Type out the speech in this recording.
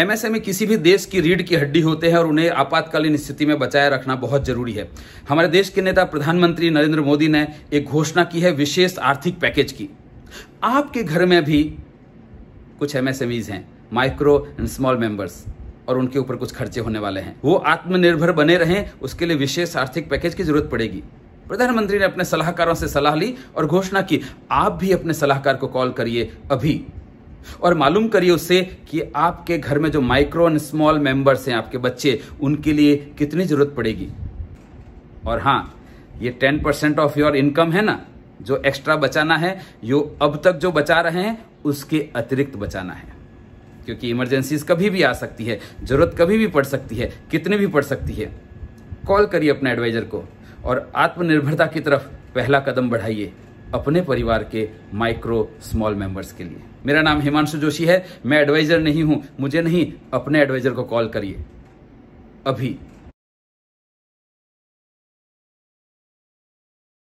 MSME e किसी भी देश की रीढ़ की हड्डी होते हैं और उन्हें आपातकालीन स्थिति में बचाए रखना बहुत जरूरी है हमारे देश के नेता प्रधानमंत्री नरेंद्र मोदी ने एक घोषणा की है विशेष आर्थिक पैकेज की आपके घर में भी कुछ एमएसएमईज हैं माइक्रो एंड स्मॉल मेंबर्स और उनके ऊपर कुछ खर्चे होने वाले हैं वो आत्मनिर्भर बने रहें उसके लिए विशेष आर्थिक पैकेज की जरूरत पड़ेगी प्रधानमंत्री ने अपने सलाहकारों से सलाह ली और घोषणा की आप भी अपने सलाहकार को कॉल करिए अभी और मालूम करिए उससे कि आपके घर में जो माइक्रो एंड स्मॉल मेंबर्स हैं आपके बच्चे उनके लिए कितनी ज़रूरत पड़ेगी और हाँ ये ten percent of your income है ना जो एक्स्ट्रा बचाना है जो अब तक जो बचा रहे हैं उसके अतिरिक्त बचाना है क्योंकि इमरजेंसीज कभी भी आ सकती है ज़रूरत कभी भी पड़ सकती है कितनी भी पड़ सकती है कॉल करिए अपने एडवाइज़र को और आत्मनिर्भरता की तरफ पहला कदम बढ़ाइए अपने परिवार के माइक्रो स्मॉल मेंबर्स के लिए मेरा नाम हिमांशु जोशी है मैं एडवाइजर नहीं हूं मुझे नहीं अपने एडवाइजर को कॉल करिए अभी